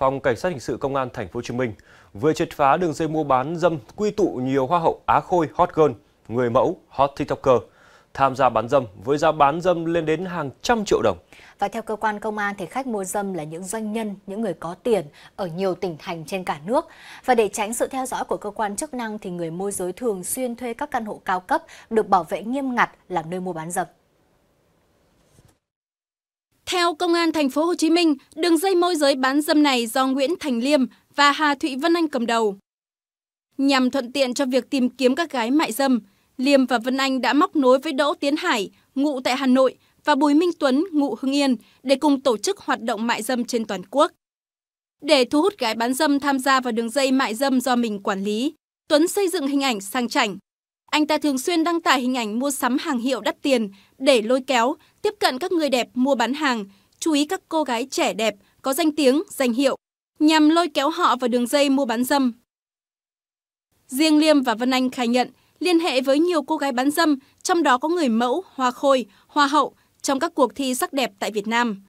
Phòng Cảnh sát hình sự Công an Thành phố Hồ Chí Minh vừa triệt phá đường dây mua bán dâm quy tụ nhiều hoa hậu Á Khôi hot girl, người mẫu hot tiktoker tham gia bán dâm với giá bán dâm lên đến hàng trăm triệu đồng. Và theo cơ quan công an thì khách mua dâm là những doanh nhân, những người có tiền ở nhiều tỉnh thành trên cả nước. Và để tránh sự theo dõi của cơ quan chức năng thì người môi giới thường xuyên thuê các căn hộ cao cấp được bảo vệ nghiêm ngặt làm nơi mua bán dâm. Theo Công an thành phố Hồ Chí Minh, đường dây môi giới bán dâm này do Nguyễn Thành Liêm và Hà Thụy Vân Anh cầm đầu. Nhằm thuận tiện cho việc tìm kiếm các gái mại dâm, Liêm và Vân Anh đã móc nối với Đỗ Tiến Hải, ngụ tại Hà Nội, và Bùi Minh Tuấn, ngụ Hưng Yên, để cùng tổ chức hoạt động mại dâm trên toàn quốc. Để thu hút gái bán dâm tham gia vào đường dây mại dâm do mình quản lý, Tuấn xây dựng hình ảnh sang chảnh, anh ta thường xuyên đăng tải hình ảnh mua sắm hàng hiệu đắt tiền để lôi kéo, tiếp cận các người đẹp mua bán hàng, chú ý các cô gái trẻ đẹp có danh tiếng, danh hiệu, nhằm lôi kéo họ vào đường dây mua bán dâm. Riêng Liêm và Vân Anh khai nhận liên hệ với nhiều cô gái bán dâm, trong đó có người mẫu, hoa khôi, hoa hậu trong các cuộc thi sắc đẹp tại Việt Nam.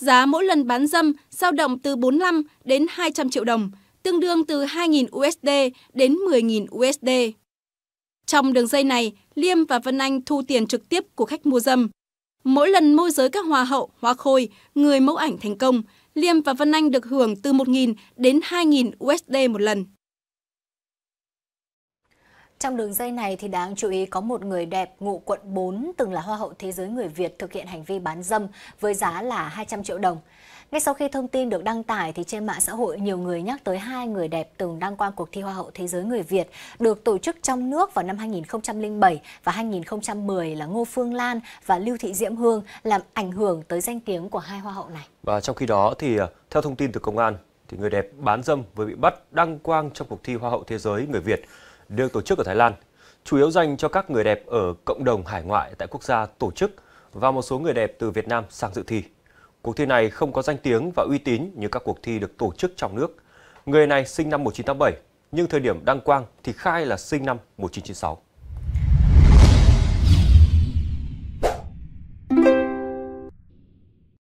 Giá mỗi lần bán dâm dao động từ 45 đến 200 triệu đồng, tương đương từ 2.000 USD đến 10.000 USD. Trong đường dây này, Liêm và Vân Anh thu tiền trực tiếp của khách mua dâm. Mỗi lần môi giới các hoa hậu, hoa khôi, người mẫu ảnh thành công, Liêm và Vân Anh được hưởng từ 1.000 đến 2.000 USD một lần. Trong đường dây này thì đáng chú ý có một người đẹp ngụ quận 4 từng là Hoa hậu Thế giới người Việt thực hiện hành vi bán dâm với giá là 200 triệu đồng. Ngay sau khi thông tin được đăng tải thì trên mạng xã hội nhiều người nhắc tới hai người đẹp từng đăng quang cuộc thi Hoa hậu Thế giới người Việt được tổ chức trong nước vào năm 2007 và 2010 là Ngô Phương Lan và Lưu Thị Diễm Hương làm ảnh hưởng tới danh tiếng của hai Hoa hậu này. Và trong khi đó thì à, theo thông tin từ công an thì người đẹp bán dâm vừa bị bắt đăng quang trong cuộc thi Hoa hậu Thế giới người Việt được tổ chức ở Thái Lan, chủ yếu dành cho các người đẹp ở cộng đồng hải ngoại tại quốc gia tổ chức và một số người đẹp từ Việt Nam sang dự thi. Cuộc thi này không có danh tiếng và uy tín như các cuộc thi được tổ chức trong nước. Người này sinh năm 1987, nhưng thời điểm đăng quang thì khai là sinh năm 1996.